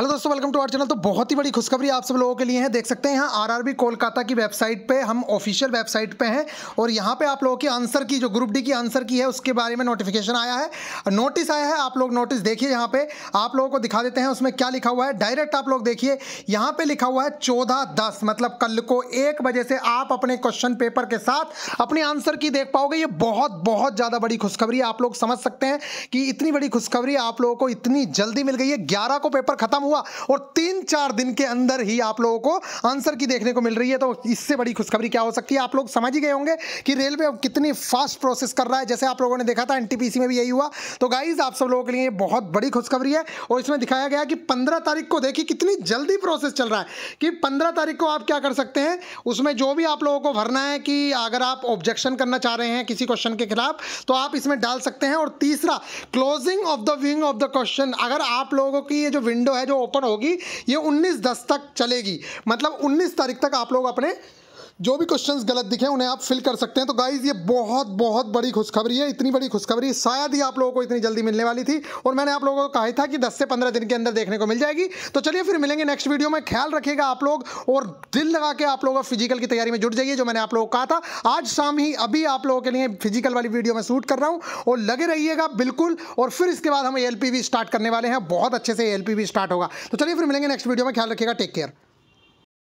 hello दोस्तों welcome to our channel तो बहुत ही बड़ी खुशखबरी आप सब लोगों के लिए है देख सकते हैं यहाँ आरआरबी कोलकाता की वेबसाइट पे हम ऑफिशियल वेबसाइट पे हैं और यहाँ पे आप लोगों की आंसर की जो ग्रुप डी की आंसर की है उसके बारे में नोटिफिकेशन आया है नोटिस आया है आप लोग नोटिस देखिए यहाँ पे आप लोगों को दिखा देते हैं उसमें क्या लिखा हुआ है डायरेक्ट आप लोग देखिए यहाँ पे लिखा हुआ है चौदह दस मतलब कल को एक बजे से आप अपने क्वेश्चन पेपर के साथ अपनी आंसर की देख पाओगे ये बहुत बहुत ज़्यादा बड़ी खुशखबरी आप लोग समझ सकते हैं कि इतनी बड़ी खुशखबरी आप लोगों को इतनी जल्दी मिल गई है ग्यारह को पेपर खत्म हुआ और तीन चार दिन के अंदर ही आप लोगों को आंसर की देखने को मिल रही है तो इससे बड़ी खुशखबरी क्या हो सकती है आप लोग समझ ही गए होंगे कि रेलवे अब कितनी फास्ट प्रोसेस कर रहा है जैसे आप लोगों ने देखा था एनटीपीसी में भी यही हुआ तो गाइज आप सब लोगों के लिए बहुत बड़ी खुशखबरी है और इसमें दिखाया गया कि पंद्रह तारीख को देखिए कितनी जल्दी प्रोसेस चल रहा है कि पंद्रह तारीख को आप क्या कर सकते हैं उसमें जो भी आप लोगों को भरना है कि अगर आप ऑब्जेक्शन करना चाह रहे हैं किसी क्वेश्चन के खिलाफ तो आप इसमें डाल सकते हैं और तीसरा closing of the wing of the question अगर आप लोगों की ये जो विंडो है जो ओपन होगी ये 19 दस तक चलेगी मतलब 19 तारीख तक आप लोग अपने जो भी क्वेश्चन गलत दिखे उन्हें आप फिल कर सकते हैं तो गाइज ये बहुत बहुत बड़ी खुशखबरी है इतनी बड़ी खुशखबरी शायद ही आप लोगों को इतनी जल्दी मिलने वाली थी और मैंने आप लोगों को कहा था कि 10 से 15 दिन के अंदर देखने को मिल जाएगी तो चलिए फिर मिलेंगे नेक्स्ट वीडियो में ख्याल रखेगा आप लोग और दिल लगा के आप लोग फिजिकल की तैयारी में जुट जाइए जो मैंने आप लोगों को कहा था आज शाम ही अभी आप लोगों के लिए फिजिकल वाली वीडियो में शूट कर रहा हूँ और लगे रहिएगा बिल्कुल और फिर इसके बाद हम एल स्टार्ट करने वाले हैं बहुत अच्छे से एल स्टार्ट होगा तो चलिए फिर मिलेंगे नेक्स्ट वीडियो में ख्याल रखिएगा टेक केयर